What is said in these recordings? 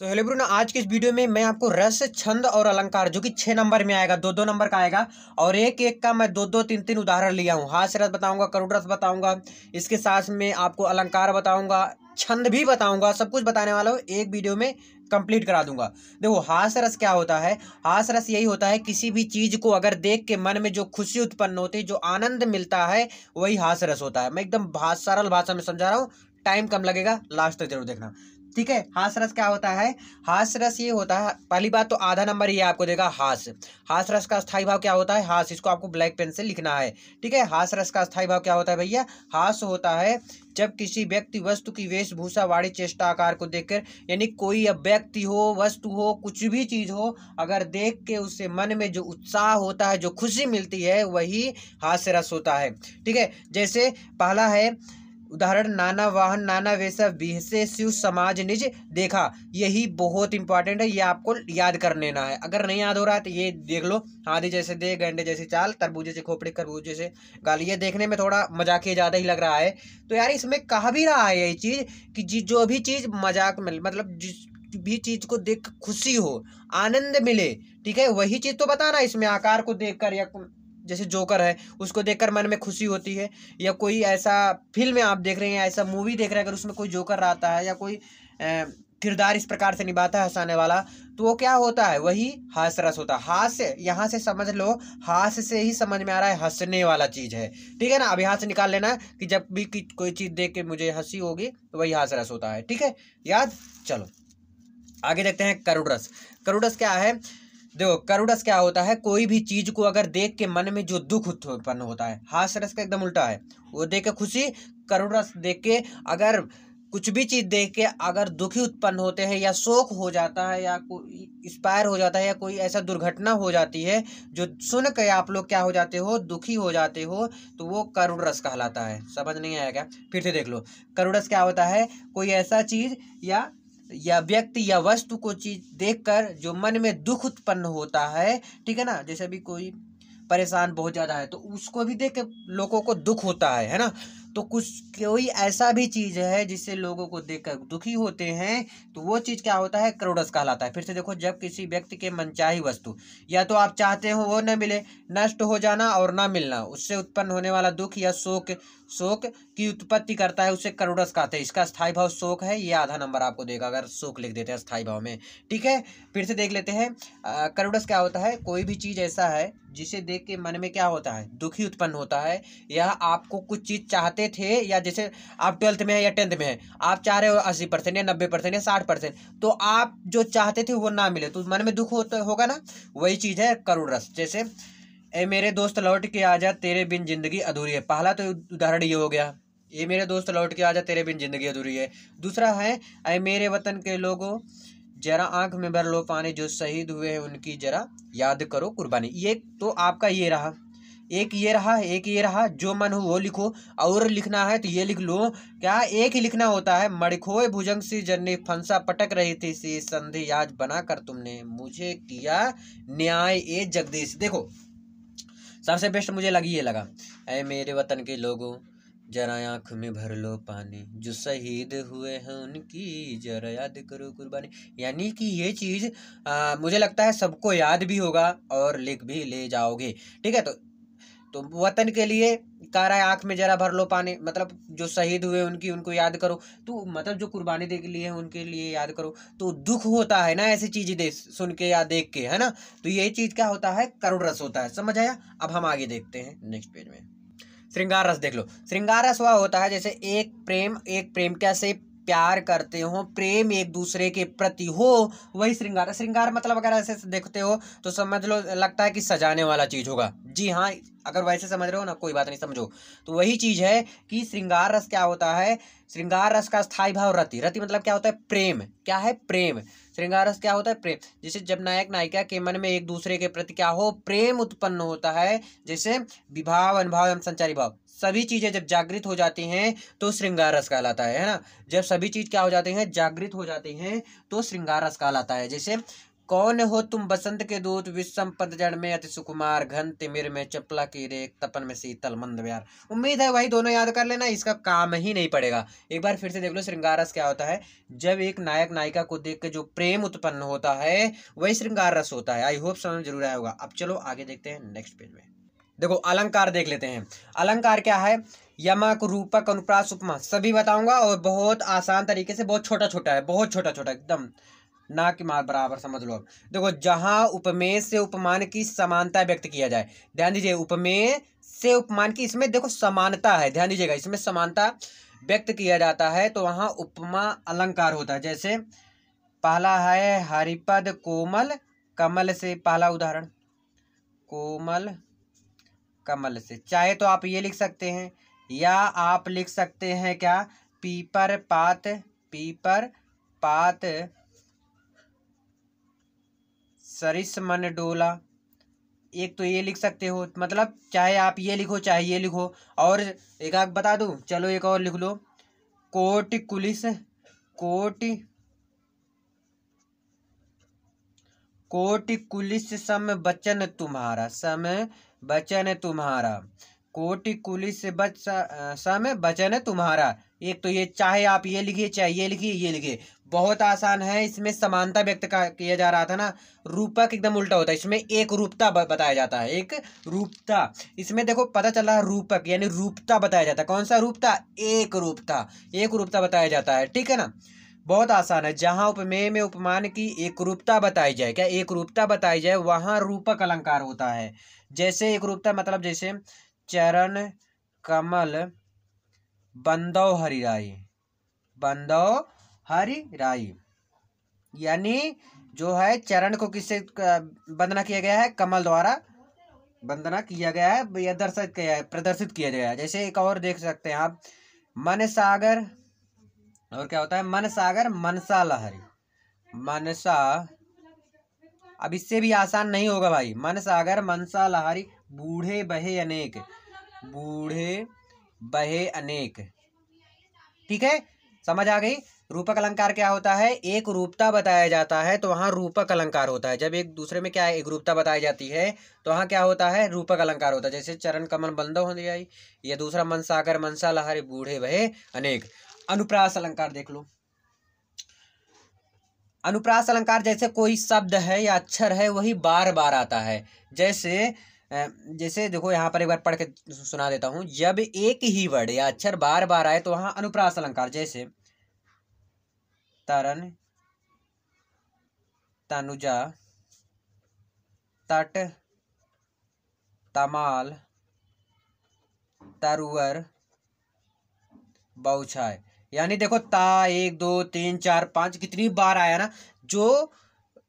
so hello Bruno आज के इस वीडियो में मैं आपको रस छंद और अलंकार जो कि छः नंबर में आएगा दो दो नंबर का आएगा और एक एक का मैं दो दो तीन तीन उदाहरण लिया हूँ हास्य रस बताऊँगा करुण रस बताऊँगा इसके साथ में आपको अलंकार बताऊँगा छंद भी बताऊँगा सब कुछ बताने वाला हूँ एक वीडियो में कंप्लीट करा दूंगा देखो हास्य रस क्या होता है हास रस यही होता है किसी भी चीज़ को अगर देख के मन में जो खुशी उत्पन्न होती है जो आनंद मिलता है वही हास्य रस होता है मैं एकदम सरल भाषा में समझा रहा हूँ टाइम कम लगेगा लास्ट तक जरूर देखना ठीक है हास रस क्या होता है हास रस ये होता है पहली बात तो आधा नंबर ये आपको देगा हास हास रस का स्थाई भाव क्या होता है हास इसको आपको ब्लैक पेन से लिखना है ठीक है हास रस का स्थायी भाव क्या होता है भैया हास होता है जब किसी व्यक्ति वस्तु की वेशभूषा वाणी चेष्टा आकार को देखकर यानी कोई अब व्यक्ति हो वस्तु हो कुछ भी चीज़ हो अगर देख के उससे मन में जो उत्साह होता है जो खुशी मिलती है वही हास्य रस होता है ठीक है जैसे पहला है उदाहरण नाना वाहन नाना वैसा विहसे शिव समाज निज देखा यही बहुत इंपॉर्टेंट है ये आपको याद कर लेना है अगर नहीं याद हो रहा है तो ये देख लो आधे जैसे दे गंडे जैसे चाल तरबूजे से खोपड़ी खरबूजे से गाल ये देखने में थोड़ा मजाक ही ज़्यादा ही लग रहा है तो यार इसमें कहा भी रहा है यही चीज़ कि जी जो भी चीज़ मजाक मिल मतलब जिस भी चीज़ को देख खुशी हो आनंद मिले ठीक है वही चीज़ तो बताना इसमें आकार को देख कर या जैसे जोकर है उसको देखकर मन में खुशी होती है या कोई ऐसा फिल्म आप देख रहे हैं ऐसा मूवी देख रहे हैं अगर उसमें कोई जोकर आता है या कोई किरदार इस प्रकार से निभाता है हंसाने वाला तो वो क्या होता है वही हास्यरस होता है हास्य यहाँ से समझ लो हास्य से ही समझ में आ रहा है हंसने वाला चीज़ है ठीक है ना अब यहाँ से निकाल लेना कि जब भी कि कोई चीज़ देख के मुझे हंसी होगी तो वही हास्यरस होता है ठीक है याद चलो आगे देखते हैं करुड़ रस करुड़ रस क्या है देखो करुड़स क्या होता है कोई भी चीज को अगर देख के मन में जो दुख उत्पन्न होता है हास्यरस रस का एकदम उल्टा है वो देख के खुशी करुड़स देख के अगर कुछ भी चीज़ देख के अगर दुखी उत्पन्न होते हैं या शोक हो जाता है या कोई इंस्पायर हो जाता है या कोई ऐसा दुर्घटना हो जाती है जो सुन के आप लोग क्या हो जाते हो दुखी हो जाते हो तो वो करुण रस कहलाता है समझ नहीं आया क्या फिर से देख लो करुण रस क्या होता है कोई ऐसा चीज़ या या व्यक्ति या वस्तु को चीज देखकर जो मन में दुख उत्पन्न होता है ठीक है ना जैसे भी कोई परेशान बहुत ज़्यादा है तो उसको भी देख के लोगों को दुख होता है है ना तो कुछ कोई ऐसा भी चीज़ है जिससे लोगों को देखकर दुखी होते हैं तो वो चीज़ क्या होता है क्रोडस कहलाता है फिर से देखो जब किसी व्यक्ति के मनचाही वस्तु या तो आप चाहते हो वो न मिले नष्ट हो जाना और ना मिलना उससे उत्पन्न होने वाला दुख या शोक शोक की उत्पत्ति करता है उसे करोडस कहते हैं इसका स्थायी भाव शोक है ये आधा नंबर आपको देगा अगर शोक लिख देते हैं स्थायी भाव में ठीक है फिर से देख लेते हैं करोडस क्या होता है कोई भी चीज़ ऐसा है जिसे देख के मन में क्या होता है दुखी उत्पन्न होता है यह आपको कुछ चीज़ चाहते चाहते थे या जैसे आप ट्वेल्थ में है या टेंथ में है आप चाह रहे हो अस्सी परसेंट या नब्बे परसेंट या साठ परसेंट तो आप जो चाहते थे वो ना मिले तो मन में दुख होता होगा ना वही चीज़ है करुण रस जैसे ए मेरे दोस्त लौट के आ जा तेरे बिन जिंदगी अधूरी है पहला तो उदाहरण ये हो गया ये मेरे दोस्त लौट के आ जा तेरे बिन जिंदगी अधूरी है दूसरा है अरे मेरे वतन के लोगों जरा आंख में भर लो पाने जो शहीद हुए हैं उनकी जरा याद करो कुर्बानी ये तो आपका ये रहा एक ये रहा एक ये रहा जो मन हो वो लिखो और लिखना है तो ये लिख लो क्या एक ही लिखना होता है मड़खोए भुजंग सी जर्नी फंसा पटक रही थी सी संधि आज बनाकर तुमने मुझे किया न्याय ए जगदीश देखो सबसे बेस्ट मुझे लगी ये लगा अरे मेरे वतन के लोगों जरा आँख में भर लो पानी जो शहीद हुए हैं उनकी जरा याद करो कुर्बानी यानी कि ये चीज़ आ, मुझे लगता है सबको याद भी होगा और लिख भी ले जाओगे ठीक है तो तो वतन के लिए है आँख में जरा भर लो पानी मतलब जो शहीद हुए उनकी उनको याद करो तो मतलब जो कुर्बानी दे के लिए है उनके लिए याद करो तो दुख होता है ना ऐसी चीज़ दे सुन के या देख के है ना तो यही चीज़ क्या होता है करुण रस होता है समझ आया अब हम आगे देखते हैं नेक्स्ट पेज में श्रृंगार रस देख लो श्रृंगार रस वह होता है जैसे एक प्रेम एक प्रेम क्या से प्यार करते हो प्रेम एक दूसरे के प्रति हो वही श्रृंगार तो श्रृंगार मतलब अगर ऐसे देखते हो तो समझ लो लगता है कि सजाने वाला चीज़ होगा जी हाँ अगर वैसे समझ रहे हो ना कोई बात नहीं समझो तो वही चीज़ है कि श्रृंगार रस क्या होता है श्रृंगार रस का स्थायी भाव रति रति मतलब क्या होता है प्रेम क्या है प्रेम श्रृंगार रस क्या होता है प्रेम जैसे जब नायक नायिका के मन में एक दूसरे के प्रति क्या हो प्रेम उत्पन्न होता है जैसे विभाव अनुभाव एवं संचारी भाव सभी चीज़ें जब जागृत हो जाती हैं तो श्रृंगार रस कहलाता है है ना जब सभी चीज़ क्या हो जाते हैं जागृत हो जाते हैं तो श्रृंगार रस कहलाता है जैसे कौन हो तुम बसंत के दूत विषम पद जड़ में अति सुकुमार घन तिमिर में चपला की रेख तपन में शीतल मंद व्यार उम्मीद है वही दोनों याद कर लेना इसका काम ही नहीं पड़ेगा एक बार फिर से देख लो श्रृंगार रस क्या होता है जब एक नायक नायिका को देख के जो प्रेम उत्पन्न होता है वही श्रृंगार रस होता है आई होप समझ जरूर आया होगा अब चलो आगे देखते हैं नेक्स्ट पेज में देखो अलंकार देख लेते हैं अलंकार क्या है यमक रूपक अनुप्रास उपमा सभी बताऊंगा और बहुत आसान तरीके से बहुत छोटा छोटा है बहुत छोटा छोटा एकदम ना कि मार बराबर समझ लो देखो जहां उपमेय से उपमान की समानता व्यक्त किया जाए ध्यान दीजिए उपमेय से उपमान की इसमें देखो समानता है ध्यान दीजिएगा इसमें समानता व्यक्त किया जाता है तो वहां उपमा अलंकार होता है जैसे पहला है हरिपद कोमल कमल से पहला उदाहरण कोमल कमल से चाहे तो आप ये लिख सकते हैं या आप लिख सकते हैं क्या पीपर पात पीपर पात सरिस मन डोला एक तो ये लिख सकते हो मतलब चाहे आप ये लिखो चाहे ये लिखो और एक आग बता दूं चलो एक और लिख लो कोट कुलिस कोट कोट कुलिस सम बचन तुम्हारा सम बचन है तुम्हारा कोटि कुली से बच सम बचन है तुम्हारा एक तो ये चाहे आप ये लिखिए चाहे ये लिखिए ये लिखिए बहुत आसान है इसमें समानता व्यक्त किया जा रहा था ना रूपक एकदम उल्टा होता है इसमें एक रूपता बताया जाता है एक रूपता इसमें देखो पता चल रहा है रूपक यानी रूपता बताया जाता है कौन सा रूपता एक रूपता एक रूपता बताया जाता है ठीक है ना बहुत आसान है जहाँ उपमेय में उपमान की एक रूपता बताई जाए क्या एक रूपता बताई जाए वहाँ रूपक अलंकार होता है जैसे एक रूपता मतलब जैसे चरण कमल बंदव हरिराई बंदव हरिराई यानी जो है चरण को किससे वंदना किया गया है कमल द्वारा वंदना किया गया है या दर्शित किया है प्रदर्शित किया गया है जैसे एक और देख सकते हैं आप मन सागर और क्या होता है मन सागर मनसा लहरी मनसा अब इससे भी आसान नहीं होगा भाई मन सागर मनसा लहरी बूढ़े बहे अनेक बूढ़े बहे अनेक ठीक है समझ आ गई रूपक अलंकार क्या होता है एक रूपता बताया जाता है तो वहां रूपक अलंकार होता है जब एक दूसरे में क्या है एक रूपता बताई जाती है तो वहां क्या होता है रूपक अलंकार होता है जैसे चरण कमल बंदो हो जाए या दूसरा मनसागर मनसा लहरी बूढ़े बहे अनेक अनुप्रास अलंकार देख लो अनुप्रास अलंकार जैसे कोई शब्द है या अक्षर है वही बार बार आता है जैसे जैसे देखो यहाँ पर एक बार पढ़ के सुना देता हूँ जब एक ही वर्ड या अक्षर बार बार आए तो वहाँ अनुप्रास अलंकार जैसे तरन तनुजा तट तमाल तरवर बहुछाए यानी देखो ता एक दो तीन चार पाँच कितनी बार आया ना जो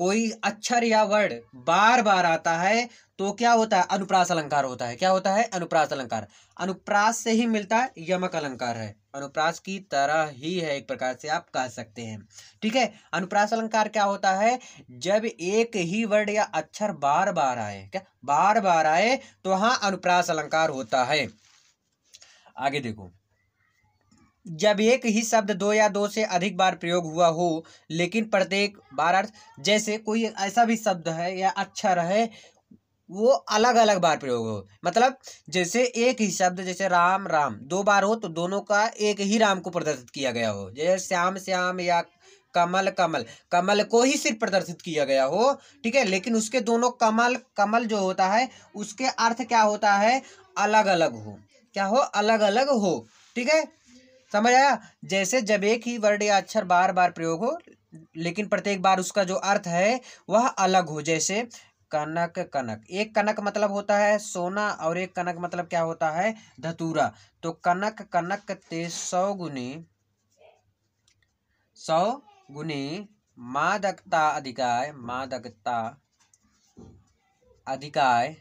कोई अक्षर या वर्ड बार बार आता है तो क्या होता है अनुप्रास अलंकार होता है क्या होता है अनुप्रास अलंकार अनुप्रास से ही मिलता है यमक अलंकार है अनुप्रास की तरह ही है एक प्रकार से आप कह सकते हैं ठीक है अनुप्रास अलंकार क्या होता है जब एक ही वर्ड या अक्षर बार बार आए क्या बार बार आए तो हाँ अनुप्रास अलंकार होता है आगे देखो जब एक ही शब्द दो या दो से अधिक बार प्रयोग हुआ हो लेकिन प्रत्येक बार अर्थ जैसे कोई ऐसा भी शब्द है या अक्षर है वो अलग अलग बार प्रयोग हो मतलब जैसे एक ही शब्द जैसे राम राम दो बार हो तो दोनों का एक ही राम को प्रदर्शित किया गया हो जैसे श्याम श्याम या कमल कमल कमल को ही सिर्फ प्रदर्शित किया गया हो ठीक है लेकिन उसके दोनों कमल कमल जो होता है उसके अर्थ क्या होता है अलग अलग हो क्या हो अलग अलग हो ठीक है समझ आया जैसे जब एक ही वर्ड या अक्षर बार बार प्रयोग हो लेकिन प्रत्येक बार उसका जो अर्थ है वह अलग हो जैसे कनक कनक एक कनक मतलब होता है सोना और एक कनक मतलब क्या होता है धतूरा तो कनक कनक ते सौ गुने सौ गुने मादकता अधिकाय मादकता अधिकाय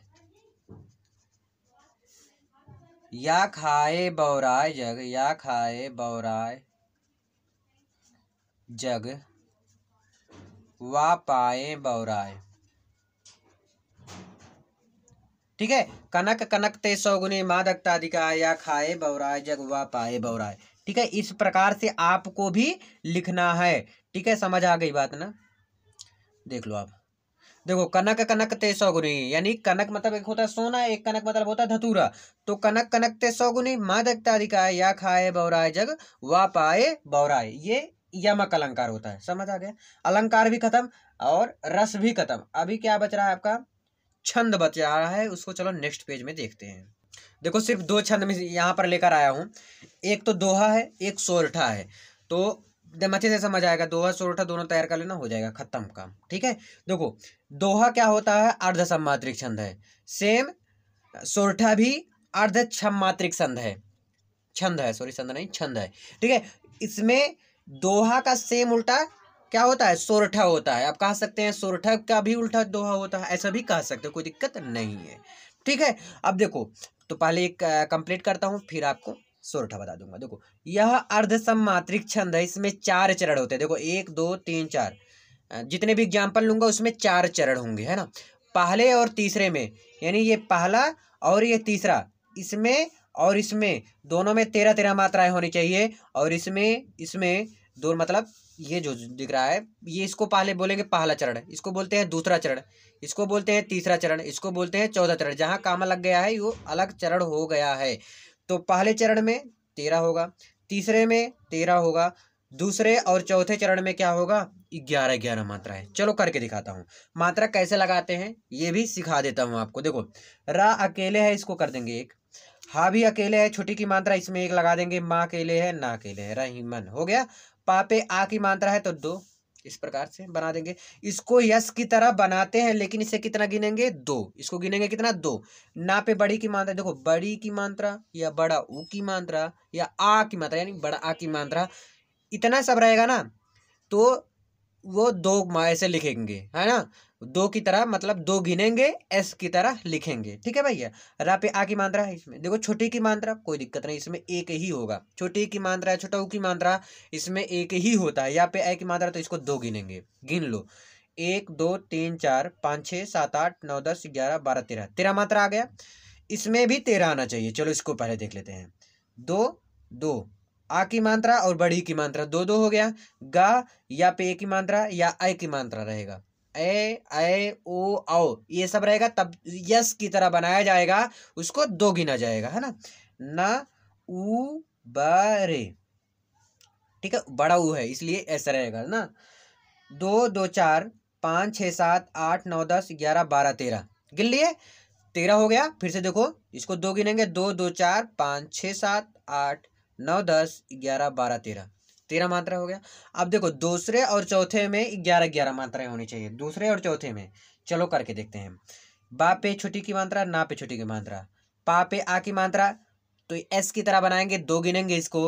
या खाए बौराय जग या खाए बौराय जग वा पाए बौराय ठीक है कनक कनक ते सौगुने मादकता या खाए बौराय जग वा पाए बौराय ठीक है इस प्रकार से आपको भी लिखना है ठीक है समझ आ गई बात ना देख लो आप देखो कनक कनक ते सौगुनी यानी कनक मतलब एक होता है सोना एक कनक मतलब होता है धतूरा तो कनक कनक ते सौगुनी मादकता या खाए बौराय जग वा पाए बौराय ये यमक अलंकार होता है समझ आ गया अलंकार भी खत्म और रस भी खत्म अभी क्या बच रहा है आपका छंद बच रहा है उसको चलो नेक्स्ट पेज में देखते हैं देखो सिर्फ दो छंद में यहाँ पर लेकर आया हूँ एक तो दोहा है एक सोरठा है तो अच्छे से समझ आएगा दोहा सोरठा दोनों तैयार कर लेना हो जाएगा खत्म काम ठीक है देखो दोहा क्या होता है अर्ध सम्मात्रिक छंद है सेम सोरठा भी अर्ध छमात्रिक छंद है छंद है सॉरी छंद नहीं छंद है ठीक है इसमें दोहा का सेम उल्टा क्या होता है सोरठा होता है आप कह सकते हैं सोरठा का भी उल्टा दोहा होता है ऐसा भी कह सकते हो कोई दिक्कत नहीं है ठीक है अब देखो तो पहले एक कंप्लीट करता हूँ फिर आपको सोरठा बता दूंगा देखो यह अर्ध सम्मात्रिक छंद है इसमें चार चरण होते हैं देखो एक दो तीन चार जितने भी एग्जाम्पल लूंगा उसमें चार चरण होंगे है ना पहले और तीसरे में यानी ये पहला और ये तीसरा इसमें और इसमें दोनों में तेरह तेरह मात्राएं होनी चाहिए और इसमें इसमें दो मतलब ये जो दिख रहा है ये इसको पहले बोलेंगे पहला चरण इसको बोलते हैं दूसरा चरण इसको बोलते हैं तीसरा चरण इसको बोलते हैं चौथा चरण जहाँ काम लग गया है वो अलग चरण हो गया है तो पहले चरण में तेरह होगा तीसरे में तेरह होगा दूसरे और चौथे चरण में क्या होगा ग्यारह ग्यारह मात्रा है चलो करके दिखाता हूँ मात्रा कैसे लगाते हैं ये भी सिखा देता हूँ आपको देखो रा अकेले है इसको कर देंगे एक हा भी अकेले है छोटी की मात्रा इसमें एक लगा देंगे माँ अकेले है ना अकेले है मन हो गया पापे आ की मात्रा है तो दो इस प्रकार से बना देंगे इसको यश की तरह बनाते हैं लेकिन इसे कितना गिनेंगे दो इसको गिनेंगे कितना दो ना पे बड़ी की मात्रा देखो बड़ी की मात्रा या बड़ा ऊ की मात्रा या आ की मात्रा यानी बड़ा आ की मात्रा इतना सब रहेगा ना तो वो दो ऐसे लिखेंगे है ना दो की तरह मतलब दो गिनेंगे एस की तरह लिखेंगे ठीक है भैया रा पे आ की मात्रा है इसमें देखो छोटी की मात्रा कोई दिक्कत नहीं इसमें एक ही होगा छोटी की मात्रा है छोटा ऊ की मात्रा इसमें एक ही होता है या पे ए की मात्रा तो इसको दो गिनेंगे गिन लो एक दो तीन चार पाँच छः सात आठ नौ दस ग्यारह बारह तेरह तेरह मात्रा आ गया इसमें भी तेरह आना चाहिए चलो इसको पहले देख लेते हैं दो दो आ की मात्रा और बढ़ी की मात्रा दो दो हो गया गा या पे की मात्रा या अ की मात्रा रहेगा ए ए ओ आओ ये सब रहेगा तब यस की तरह बनाया जाएगा उसको दो गिना जाएगा है ना न उ बरे ठीक है बड़ा ऊ है इसलिए ऐसा रहेगा ना दो दो चार पाँच छः सात आठ नौ दस ग्यारह बारह तेरह गिन लिए तेरह हो गया फिर से देखो इसको दो गिनेंगे दो दो चार पाँच छः सात आठ नौ दस ग्यारह बारह तेरह तेरह मात्रा हो गया अब देखो दूसरे और चौथे में ग्यारह ग्यारह मात्राएं होनी चाहिए दूसरे और चौथे में चलो करके देखते हैं बा पे छोटी की मात्रा ना पे छोटी की मात्रा पा पे आ की मात्रा तो एस की तरह बनाएंगे दो गिनेंगे इसको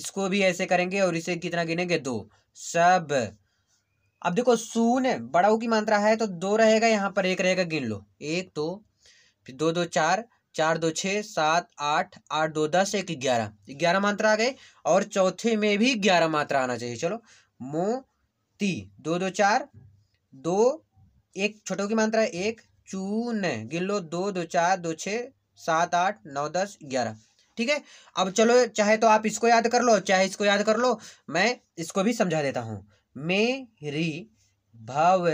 इसको भी ऐसे करेंगे और इसे कितना गिनेंगे दो सब अब देखो शून्य बड़ाऊ की मात्रा है तो दो रहेगा यहाँ पर एक रहेगा गिन लो एक दो तो, फिर दो दो चार चार दो छः सात आठ आठ दो दस एक ग्यारह ग्यारह मात्रा आ गए और चौथे में भी ग्यारह मात्रा आना चाहिए चलो मोती दो दो चार दो एक छोटों की मात्रा एक चून गिन लो दो दो चार दो छः सात आठ नौ दस ग्यारह ठीक है अब चलो चाहे तो आप इसको याद कर लो चाहे इसको याद कर लो मैं इसको भी समझा देता हूँ री भव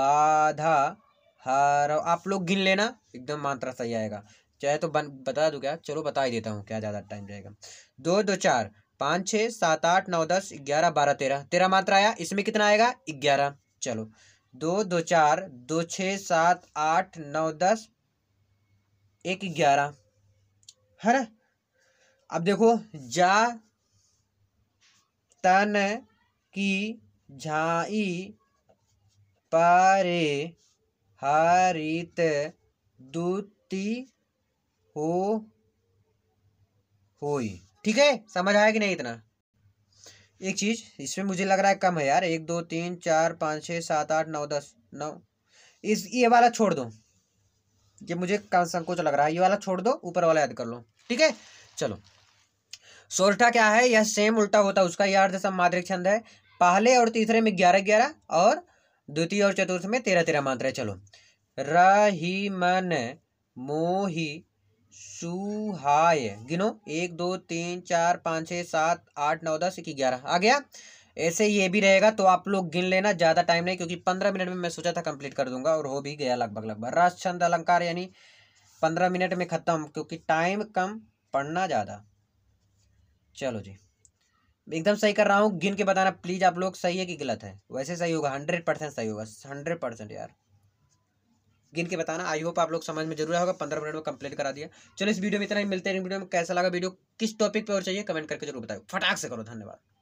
बाधा हर आप लोग गिन लेना एकदम मात्रा सही आएगा चाहे तो बन बता दूँ क्या चलो बता ही देता हूँ क्या ज़्यादा टाइम रहेगा दो दो चार पाँच छः सात आठ नौ दस ग्यारह बारह तेरह तेरह मात्रा आया इसमें कितना आएगा ग्यारह चलो दो दो चार दो छः सात आठ नौ दस एक ग्यारह है ना अब देखो जा तन की झाई पारे हरित दूती हो होई ठीक है समझ आया कि नहीं इतना एक चीज़ इसमें मुझे लग रहा है कम है यार एक दो तीन चार पाँच छः सात आठ नौ दस नौ इस ये वाला छोड़ दो ये मुझे कम संकोच लग रहा है ये वाला छोड़ दो ऊपर वाला याद कर लो ठीक है चलो सोल्टा क्या है यह सेम उल्टा होता है उसका यह अर्ध समाद्रिक छंद है पहले और तीसरे में ग्यारह ग्यारह और द्वितीय और चतुर्थ में तेरह तेरह मात्रा है चलो रही मन मोही सुहाय गिनो एक दो तीन चार पाँच छः सात आठ नौ दस एक ग्यारह आ गया ऐसे ये भी रहेगा तो आप लोग गिन लेना ज़्यादा टाइम नहीं क्योंकि पंद्रह मिनट में मैं सोचा था कंप्लीट कर दूंगा और हो भी गया लगभग लगभग रस छंद अलंकार यानी पंद्रह मिनट में ख़त्म क्योंकि टाइम कम पढ़ना ज़्यादा चलो जी एकदम सही कर रहा हूँ गिन के बताना प्लीज़ आप लोग सही है कि गलत है वैसे सही होगा हंड्रेड परसेंट सही होगा हंड्रेड परसेंट यार गिन के बताना आई होप आप लोग समझ में जरूर होगा पंद्रह मिनट में कंप्लीट करा दिया चलो इस वीडियो में इतना ही मिलते हैं वीडियो में कैसा लगा वीडियो किस टॉपिक पर और चाहिए कमेंट करके जरूर बताओ फटाक से करो धन्यवाद